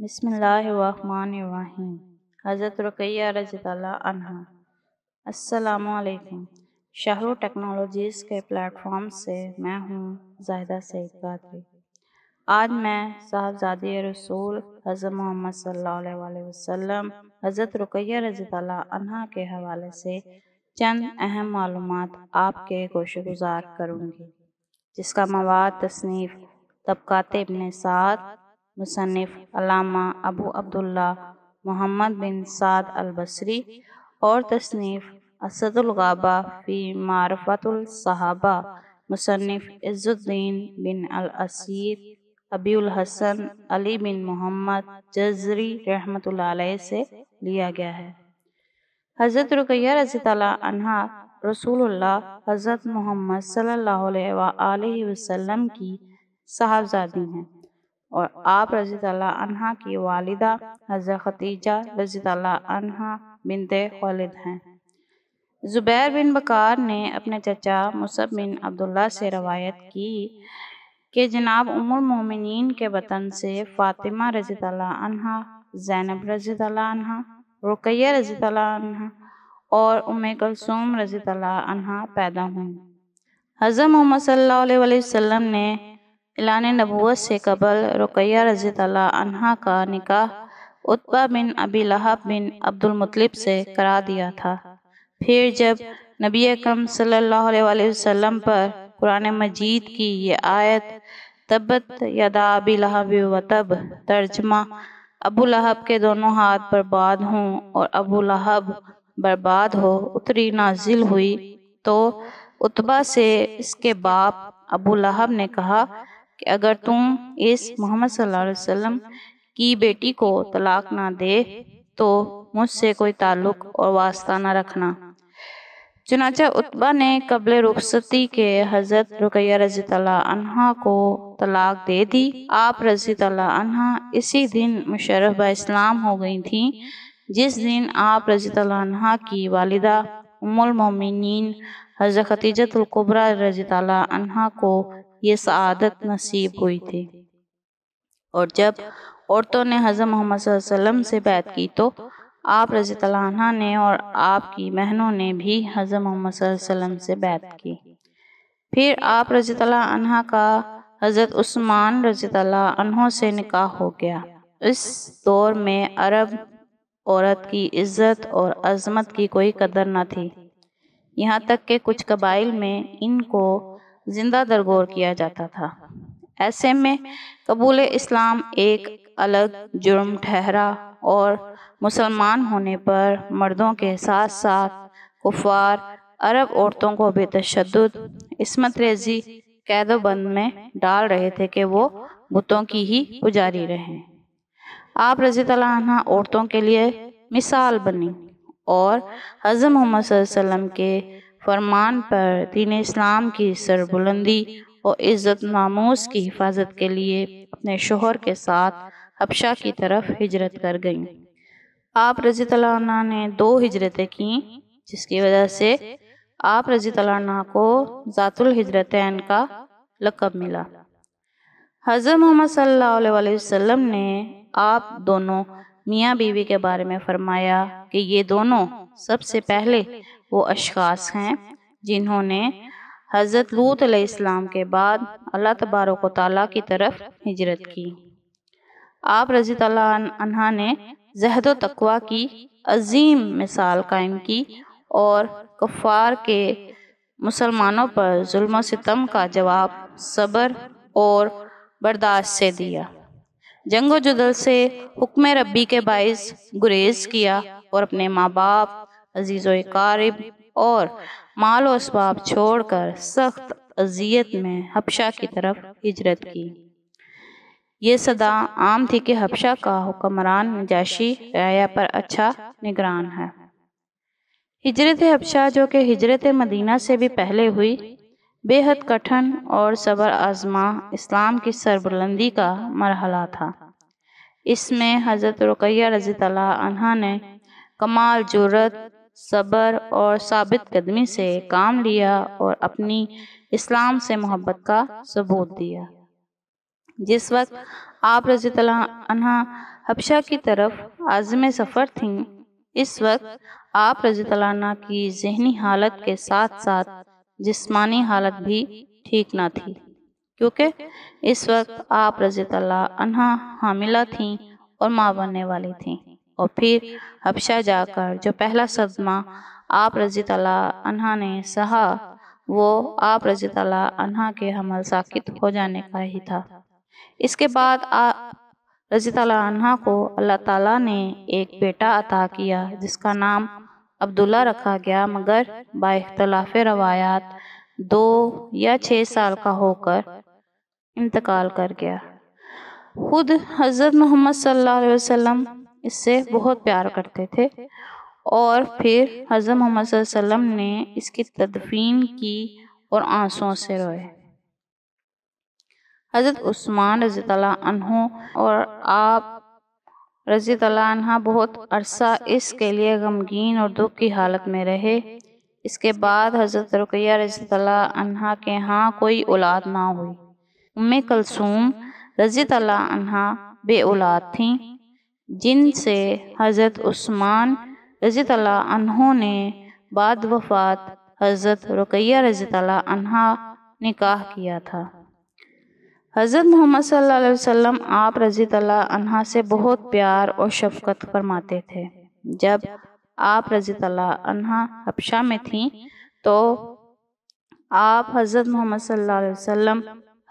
बसमीम हज़रत रुकैया रजी अनहा असलकम टेक्नोलॉजीज़ के प्लेटफॉर्म से मैं हूँ जाहिदा सईद कादरी आज मैं साहबजादी रसूल हज़रत मोहम्मद सल्लल्लाहु अलैहि वसल्लम हज़रत रुकैया रजी अनहा के हवाले से चंद अहम मालूम आपके गोश गुजार करूँगी जिसका मवाद तसनीफ़ तबक़ात अपने साद मुसनफ़ अलामा अबू अब्दुल्ला मोहम्मद बिन साद अल बसरी और तसनीफ़ असदुलगाबा फ़ी मारफतुलसहाबा मुसनफ़ इज़्ज़ुद्दीन बिन अलअसीर अबील हसन अली बिन मोहम्मद जजरी रहमत से लिया गया है हज़रत रुकैया रजी तहा रसूलुल्लाह हज़रत मोहम्मद सल्लल्लाहु अलैहि वसल्लम की साहबजादी हैं और आप रजी अनहा की वालिदा हजर खतीजा रजी अनहा बिनते खालिद हैं ज़ुबैर बिन बकार ने अपने चचा मुसब बिन अब्दुल्ला से रवायत की कि जनाब उमर मोमिन के वतन से फ़ातिमा रजी अनहा जैनब रजी अनहा रुकैया रजी अनहा और उम कलसूम रजी अनहा पैदा हुई हजर मोहम्मद सल्लल्लाहु वसम ने इलाने नबूत से कबल रुकैया रजी अनहा का निकाह उत्बा बिन अबी लहाब बिन अब्दुलमतलब से करा दिया था फिर जब नबी कम सल्लल्लाहु अलैहि वसल्लम पर कुरान मजीद की ये आयत तबत यदा अबी लहाब व तब तर्जमा अबू लहब के दोनों हाथ बर्बाद हों और अबू लहब बर्बाद हो उतरी नाजिल हुई तो उतबा से इसके बाप अबू लहब ने कहा कि अगर तुम इस मोहम्मद सल्लल्लाहु अलैहि वसल्लम की बेटी को तलाक ना दे तो मुझसे कोई ताल्लुक और वास्ता ना रखना चुनाचा उत्बा ने कबल रुखसती के हज़रत रुकैया रजी अनहा को तलाक दे दी आप रजी अनहा इसी दिन मुशरफ इस्लाम हो गई थी जिस दिन आप रजी अनहा की वालिदा उमुल मोमिनीन हज़रत खतीजतुल्कुबरा रजी अनहा को ये सआदत नसीब हुई थी और जब औरतों ने हज़रत मोहम्मद वसल्लम से बैत की तो आप रजी तला ने और आपकी बहनों ने भी हज़रत मोहम्मद वसल्लम से बैत की फिर आप रजी तला का हज़रत उस्मान रजी तला से निकाह हो गया इस दौर में अरब औरत की इज्जत और अजमत की कोई कदर न थी यहाँ तक के कुछ कबाइल में इनको जिंदा दरगोर किया जाता था ऐसे में कबूल इस्लाम एक अलग जुर्म ठहरा और मुसलमान होने पर मर्दों के साथ साथ कुफार अरब औरतों को भी तशद इसमत रेजी कैदोबंद में डाल रहे थे कि वो बुतों की ही पुजारी रहें आप रजी तला औरतों के लिए मिसाल बनी और हजम मोहम्मद के फरमान पर दीन इस्लाम की सरबुलंदी और इज़्ज़त नामोस की हिफाजत के लिए अपने शोहर के साथ हबशा की तरफ हिजरत कर गईं आप रजी तला ने दो हिजरतें की जिसकी वजह से आप रजी तला को ज़ातुल हिजरतैन का लकब मिला हजर मोहम्मद सल्लल्लाहु अलैहि ने आप दोनों मियाँ बीवी के बारे में फरमाया कि ये दोनों सबसे पहले वो अशास हैं जिन्होंने हज़रत लूत इस्लाम के बाद अल्लाह तबारक ताली की तरफ हिजरत की आप रजी तला ने जहद तकवा की अजीम मिसाल कायम की और कफ़ार के मुसलमानों पर जुल्म सितम का जवाब सब्र और बर्दाश्त से दिया जंगो जुदल से हुक्म रबी के बायस गुरेज किया और अपने माँ बाप अजीज़ वब और माल छोड़ छोड़कर सख्त अजियत में हबशा की तरफ हिजरत की ये सदा आम थी कि हबशा का हुक्मरान नजाशी राया पर अच्छा निगरान है हिजरत हबशा जो कि हिजरत मदीना से भी पहले हुई बेहद कठिन और सबर आजमा इस्लाम की सरबुलंदी का मरहला था इसमें हज़रत रुकैया रजी तला ने कमाल जरूरत सब्र और साबित कदमी से काम लिया और अपनी इस्लाम से मोहब्बत का सबूत दिया जिस वक्त आप रजत हबशा की तरफ आजम सफ़र थीं इस वक्त आप रजत की जहनी हालत के साथ साथ जिस्मानी हालत भी ठीक ना थी क्योंकि इस वक्त आप रजत हामिला थीं और माँ बनने वाली थीं और फिर हबशा जाकर जो पहला सदमा आप रजी तला ने सहा वो आप रजी तला के हमल साकित हो जाने का ही था इसके बाद रजी तला को अल्लाह ताला ने एक बेटा अता किया जिसका नाम अब्दुल्ला रखा गया मगर बाख्तलाफ रवायात दो या छः साल का होकर इंतकाल कर गया खुद हज़रत मोहम्मद सल्लल्लाहु अलैहि वसल्लम इससे बहुत प्यार करते थे और फिर हज़रत मोहम्मद वसल्लम ने इसकी तदफीन की और आंसुओं से रोए हज़रत उस्मान रजी अनहों और आप रजी तला बहुत अरसा इसके लिए गमगीन और दुख की हालत में रहे इसके बाद हज़रत रुकैया रजी तला के यहाँ कोई औलाद ना हुई उम्मे कलसूम रजी तला बे औलाद थी जिनसे हज़रत उस्मान रज़ी अनहों ने बाद वफ़ात हज़रत रुकैया रज़ी अनहा निकाह किया था हज़रत मोहम्मद सल्लल्लाहु अलैहि वसल्लम आप रज़ी अनहा से बहुत प्यार और शफकत फरमाते थे जब आप रज़ी अनहा हफशा में थीं तो आप हज़रत मोहम्मद सल्लल्लाहु अलैहि वसल्लम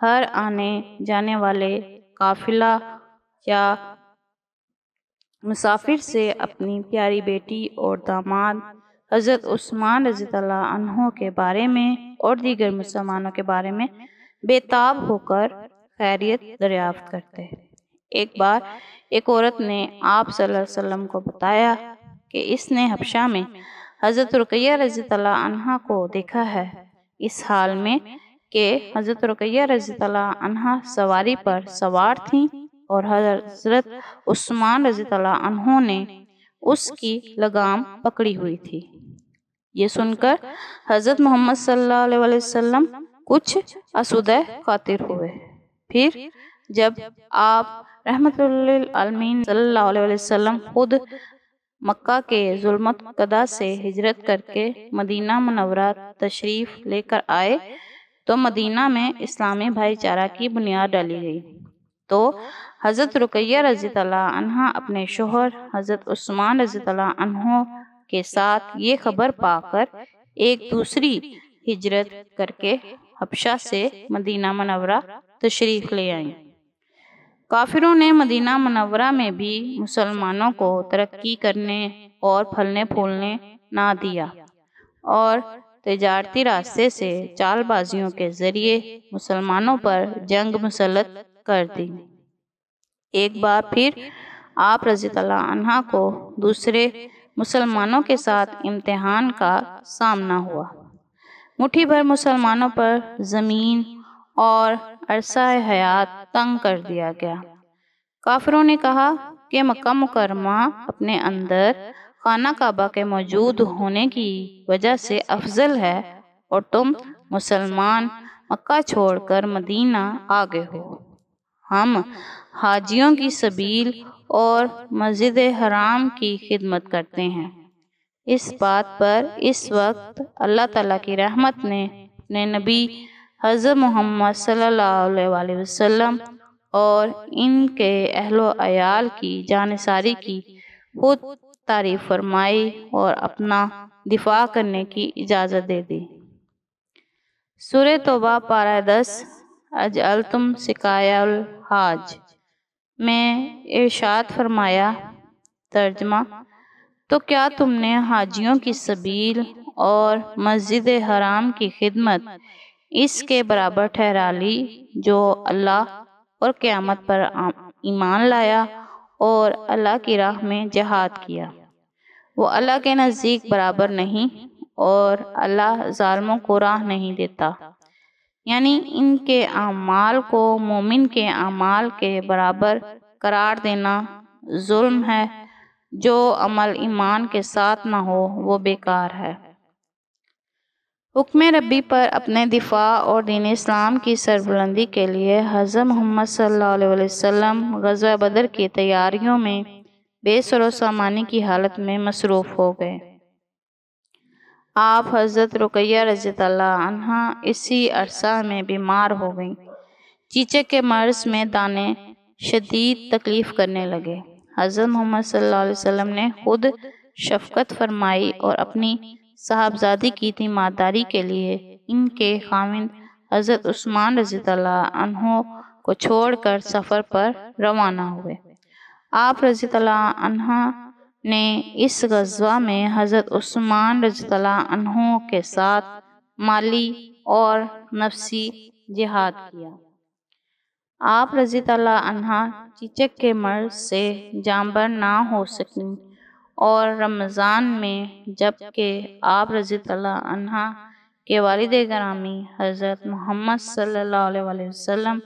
हर आने जाने वाले काफिला या मुसाफिर से अपनी प्यारी बेटी और दामाद हज़रत उस्मान रजी के बारे में और दीगर मुसलमानों के बारे में बेताब होकर खैरियत दरियाफ्त करते एक बार एक औरत ने आप वसल्लम को बताया कि इसने हफशा में हज़रत रुकैया रजी तला को देखा है इस हाल में कि हज़रत रुकैया रजी तला सवारी पर सवार थीं और हजरत उस्मान रजी तला ने उसकी लगाम पकड़ी हुई थी ये सुनकर हजरत मोहम्मद सल्लाम कुछ असुदय खातिर हुए फिर जब आप रहमत सल्लाम खुद मक्का के जुलमत कदा से हिजरत करके मदीना मनवरा तशरीफ लेकर आए तो मदीना में इस्लामी भाईचारा की बुनियाद डाली गई तो हज़रत रुकैया रजी तह अपने शोहर हज़रत उस्मान रजी तला के साथ ये खबर पाकर एक दूसरी हिजरत करके हबशा से मदीना मनवरा तशरीफ़ ले आई काफिरों ने मदीना मनवरा में भी मुसलमानों को तरक्की करने और फलने फूलने ना दिया और तजारती रास्ते से चालबाजियों के ज़रिए मुसलमानों पर जंग मुसलत कर दी एक बार फिर आप रजी तला को दूसरे मुसलमानों के साथ इम्तिहान का सामना हुआ मुठ्ठी भर मुसलमानों पर ज़मीन और अरसा हयात तंग कर दिया गया काफरों ने कहा कि मक्का मुकरमा अपने अंदर खाना काबा के मौजूद होने की वजह से अफजल है और तुम मुसलमान मक्का छोड़कर मदीना आ गए हो हम हाजियों की सबील और मस्जिद हराम की खिदमत करते हैं इस बात पर इस वक्त अल्लाह ताला की रहमत ने अपने नबी हज़र मोहम्मद सल्लल्लाहु अलैहि वसल्लम और इनके अहलो आयाल की जानसारी की खुद तारीफ फरमाई और अपना दिफा करने की इजाज़त दे दी सुर तोबा पारा दस अज तुम शिकायल हाज में इर्शाद फरमाया तर्जमा तो क्या तुमने हाजियों की सबील और मस्जिद हराम की खिदमत इसके बराबर ठहरा ली जो अल्लाह और क़्यामत पर ईमान लाया और अल्लाह की राह में जहाद किया वो अल्लाह के नज़दीक बराबर नहीं और अल्लाह ालमों को राह नहीं देता यानी इनके अमाल को मोमिन के अमाल के बराबर करार देना जुल्म है जो अमल ईमान के साथ ना हो वो बेकार है हुक्म रबी पर अपने दिफा और दीन इस्लाम की सरबुलंदी के लिए हज़र मोहम्मद सल्लल्लाहु अलैहि वसल्लम गज़वा बदर की तैयारियों में बेसरो सामानी की हालत में मसरूफ़ हो गए आप हज़रत रुकैया रजतल्ला इसी अरसा में बीमार हो गईं चीचे के मर्ज में दाने शदीद तकलीफ़ करने लगे हज़रत मोहम्मद सल्लाम वसल्लम ने खुद शफकत फरमाई और अपनी साहबजादी की तीमारदारी के लिए इनके खामिंद हज़रत उस्मान रजीतल्ला को छोड़कर सफ़र पर रवाना हुए आप रजीतल्ला ने इस गजवा में हज़रत उस्मान रजतला अनहों के साथ माली और नफसी जिहाद किया आप रजी तला चिचक के मर्ज से जामबर ना हो सकें और रमज़ान में जबकि आप रजी तला के वालद ग्रामी हज़रत मोहम्मद सल्लल्लाहु अलैहि वसल्लम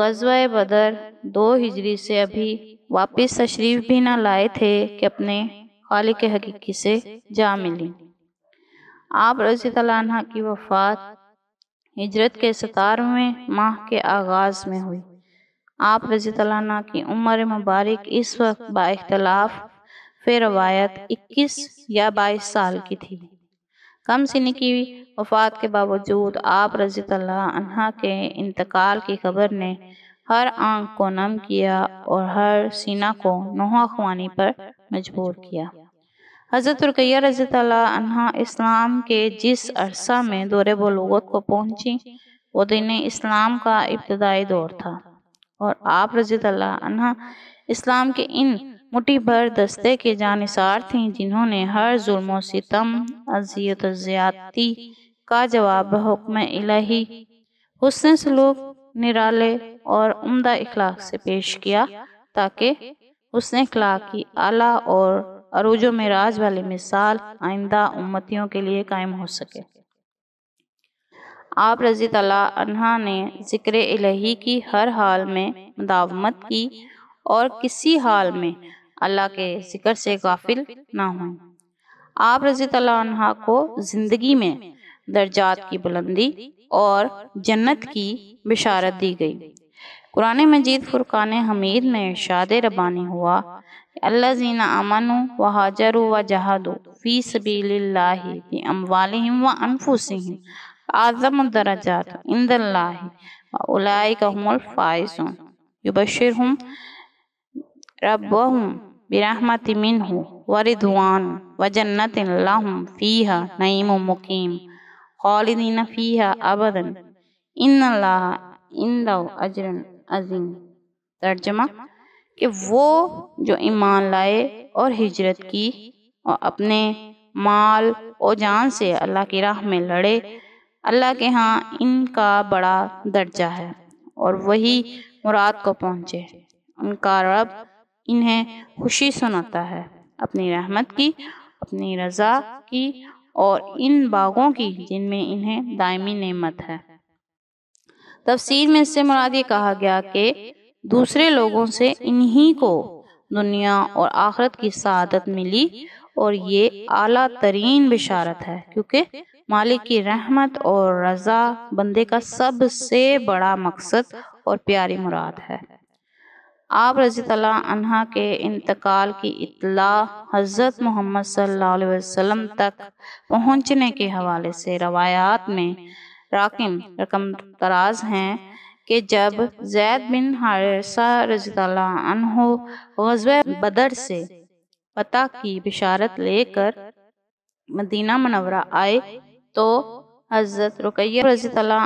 गजवा बदर दो हिजरी से अभी वापस तशरीफ भी ना लाए थे कि अपने खाल के हकीकी से जा मिली आप रजी तला की वफात हिजरत के सतारहवें माह के आगाज़ में हुई आप रजी तला की उम्र मुबारक इस वक्त बाख्तलाफ फिर रवायत इक्कीस या बाईस साल की थी कम सिनी की वफात के बावजूद आप रजी तला के इंतकाल की खबर ने हर आंख को नम किया और हर सीना को नोहा खुवानी पर मजबूर किया हज़रत रुकैया रजत इस्लाम के जिस अरसा में दौरे बलूगत को पहुंची वो दिन इस्लाम का इब्तदाई दौर था और आप रजी इस्लाम के इन मुठी भर दस्ते के जानसार थीं जिन्होंने हर जुल्म सितम अजियत ज़्यादती का जवाब हुक्म इलाही हुसन सलूक निराले और उम्दा इखलाक से पेश किया ताकि उसने इखलाक की आला और अरूज मराज वाली मिसाल आइंदा उम्मतियों के लिए कायम हो सके आप रजी तला ने ज़िक्र इलाही की हर हाल में मदावमत की और किसी हाल में अल्लाह के ज़िक्र से गाफिल ना हुई आप रजी तला को ज़िंदगी में दर्जात की बुलंदी और जन्नत की बिशारत दी गई कुरान मजीद फुरकान हमीद में शाद रबानी हुआ अल्लाह जीना अमन व हाजर व जहादो फ़ी व आज़म हम रब बिरहमत मिन व व जन्नत नईम मुकीम खालिदीन फ़ीहा अबदन इन अल्लाह इंदा अजरन अजीम तर्जमा कि वो जो ईमान लाए और हिजरत की और अपने माल और जान से अल्लाह की राह में लड़े अल्लाह के यहाँ इनका बड़ा दर्जा है और वही मुराद को पहुँचे उनका रब इन्हें खुशी सुनाता है अपनी रहमत की अपनी रज़ा की और इन बागों की जिनमें इन्हें दायमी नेमत है तफसीर में इससे मुराद ये कहा गया कि दूसरे लोगों से इन्हीं को दुनिया और आखरत की शहादत मिली और ये आला तरीन बिशारत है क्योंकि मालिक की रहमत और रज़ा बंदे का सबसे बड़ा मकसद और प्यारी मुराद है आप रजीतला के इंतकाल की इतला हज़रत मोहम्मद सल्लाम तक पहुँचने के हवाले से रवायात में राकिम रकम तराज हैं कि जब जैद बिन हारसा रजीतला गजब बदर से पता की बिशारत लेकर मदीना मनवरा आए तो हज़रत रुकैया रजी तला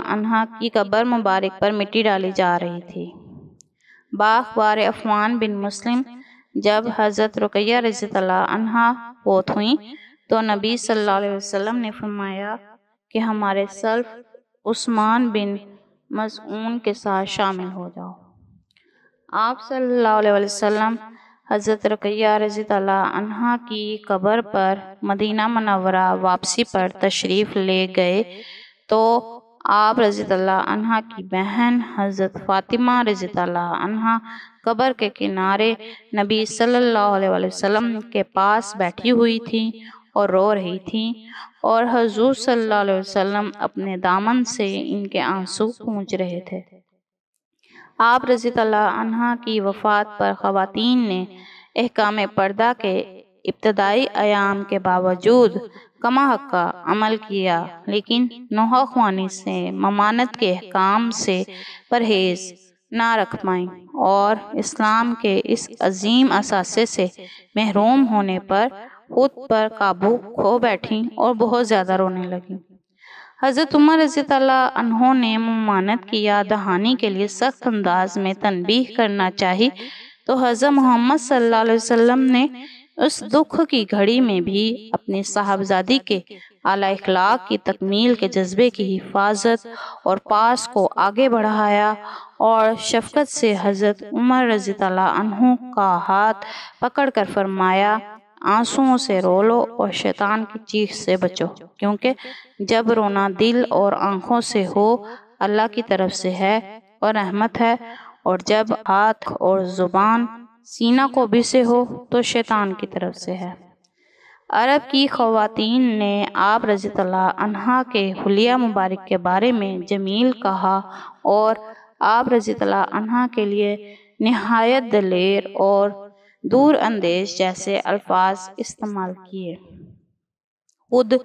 की कब्र मुबारक पर मिट्टी डाली जा रही थी बाखबार अफमान बिन मुस्लिम जब हज़रत रुकैया रजी पोत हुई तो नबी सल्लल्लाहु अलैहि वसल्लम ने फरमाया कि हमारे सल्फ उस्मान बिन मजून के साथ शामिल हो जाओ आप सल्लल्लाहु अलैहि वसल्लम हज़रत रुकैया रजी अनहा की कब्र पर मदीना मनवरा वापसी पर तशरीफ़ ले गए तो आप रजी तला की बहन हज़रत फ़ातिमा रजी तला कब्र के किनारे नबी सल्लल्लाहु अलैहि वसल्लम के पास बैठी हुई थी और रो रही थी और हजूर सल्लल्लाहु अलैहि वसल्लम अपने दामन से इनके आंसू पूंछ रहे थे आप रजी तला की वफ़ात पर ख़वातीन ने अहकाम पर्दा के इब्तदाई आयाम के बावजूद कमा हक्का अमल किया लेकिन नोहा खुआने से ममानत के अहकाम से परहेज़ ना रख पाए और इस्लाम के इस अजीम असासे से महरूम होने पर खुद पर काबू खो बैठी और बहुत ज़्यादा रोने लगी हज़रत उमर रजी तहों ने ममानत की याद दहानी के लिए सख्त अंदाज में तनबीह करना चाही तो हज़रत मोहम्मद सल्लल्लाहु अलैहि वसल्लम ने उस दुख की घड़ी में भी अपने साहबजादी के आला इखलाक की तकमील के जज्बे की हिफाजत और पास को आगे बढ़ाया और शफकत से हज़रत उमर रजी तला का हाथ पकड़ कर फरमाया आंसुओं से रो लो और शैतान की चीख से बचो क्योंकि जब रोना दिल और आंखों से हो अल्लाह की तरफ से है और रहमत है और जब हाथ और ज़ुबान सीना को भी से हो तो शैतान की तरफ से है अरब की खातन ने आप रजतला अनहा के हुलिया मुबारक के बारे में जमील कहा और आप रजतला अनहा के लिए नहायत दलेर और दूर अंदेश जैसे अल्फाज इस्तेमाल किए खुद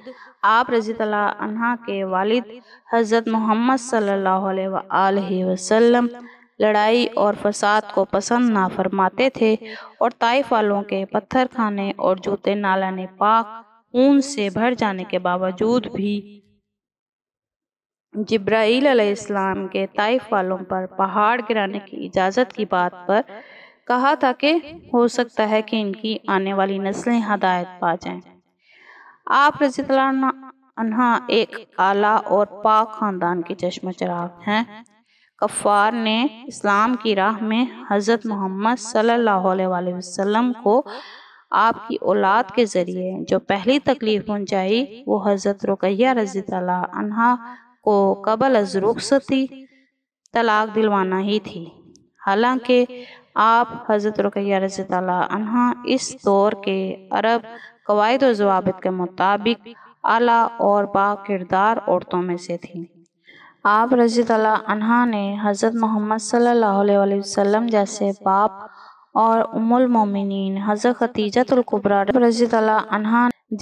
आप रजीतला अनहा के वालिद हज़रत मोहम्मद सल्लल्लाहु अलैहि वसल्लम लड़ाई और फसाद को पसंद ना फरमाते थे और ताइफ वालों के पत्थर खाने और जूते नालाने पाक ऊन से भर जाने के बावजूद भी जब्राईल अलैहिस्सलाम के ताइफ वालों पर पहाड़ गिराने की इजाज़त की बात पर कहा था कि हो सकता है कि इनकी आने वाली नस्लें हदायत पा जाएं। आप रजी अन्हा एक आला और पाक खानदान के चश्मा चराग हैं कफ़ार ने इस्लाम की राह में हज़रत मोहम्मद सल्लल्लाहु अलैहि वसल्लम को आपकी औलाद के ज़रिए जो पहली तकलीफ़ पहुंचाई वो हज़रत रुकैया रजी तला को कबल अज रुखसती तलाक दिलवाना ही थी हालांकि आप हज़रत रुकैया रजी तला इस दौर के अरब कवायद और जवाबित के मुताबिक आला और बा किरदार औरतों में से थी आप रजी ने हज़रत मोहम्मद सल्लल्लाहु अलैहि वसल्लम जैसे बाप और उमुल मोमिनीन हज़रत खतीजतुल्कुब्रा रजी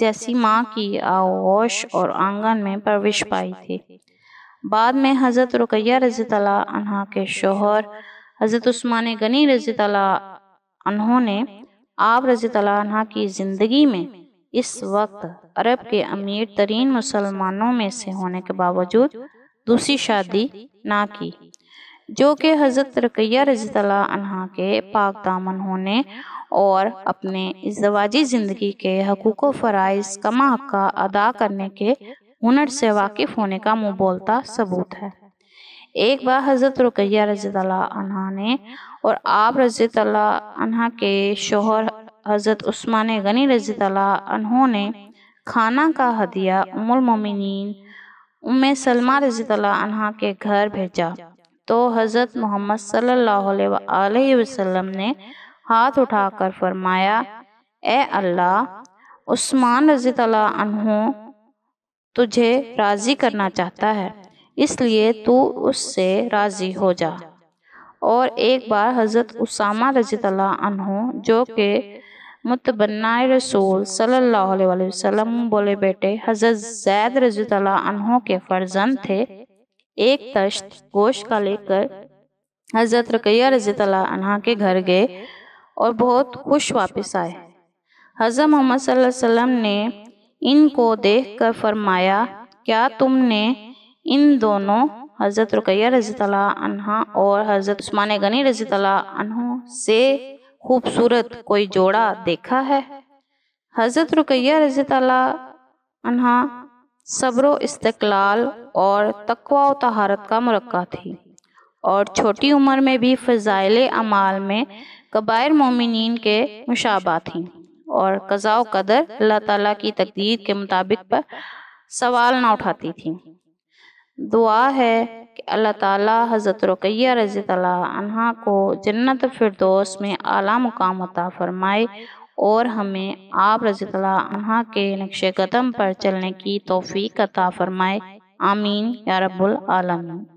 जैसी माँ की आगोश और आंगन में प्रवेश पाई थी बाद में हज़रत रुकैया रजी के शोहर हज़रत उस्मान गनी रजी ने आप रजी की ज़िंदगी में इस वक्त अरब के अमीर तरीन मुसलमानों में से होने के बावजूद दूसरी शादी ना की जो कि हज़रत रकैया रजी तला के पाक दामन होने और अपने इसवाजी ज़िंदगी के हकूक़ फ़रज़ कमा का अदा करने के हुनर से वाकिफ़ होने का मुबोलता सबूत है एक बार हज़रत रुकैया रजी तला ने और आप रजी तला के शोहर हज़रत उस्मान गनी रजी तला ने खाना का हदिया उमुल उम्मे सलमा तला के घर भेजा तो हज़रत मोहम्मद सल्लल्लाहु वसल्लम ने हाथ उठाकर फरमाया ए अल्लाह उस्मान तला तुझे राज़ी करना चाहता है इसलिए तू उससे राज़ी हो जा और एक बार हज़रत उसामा तला जो कि मुतबन्ना रसूल सल्लल्लाहु अलैहि वसल्लम बोले बेटे हज़रत जैद रजीतला अनहों के फर्जंद थे एक तश्त गोश्त का लेकर हज़रत रकैया रजीतला अनहा के घर गए और बहुत खुश वापस आए हज़रत मोहम्मद वसल्लम ने इनको देख कर फरमाया क्या तुमने इन दोनों हज़रत रुकैया रजीत अनहा और हज़रत उस्मान गनी रजीत अनहों से खूबसूरत कोई जोड़ा देखा है हज़रत रुकैया रजत अन्हा सब्र इस्तलाल और तकवा तहारत का मरक्का थी और छोटी उम्र में भी फ़जाइल अमाल में कबायर मोमिन के मुशाबा थी और कज़ा कदर अल्लाह ताला की तकदीर के मुताबिक पर सवाल ना उठाती थी दुआ है कि अल्लाह ताला हज़रत रुकैया रजी तला को जन्नत फिरदौस में आला मुकाम अता फरमाए और हमें आप रजी तला के नक्श कदम पर चलने की तोफ़ी अता फरमाए आमीन या रब्बुल आलमीन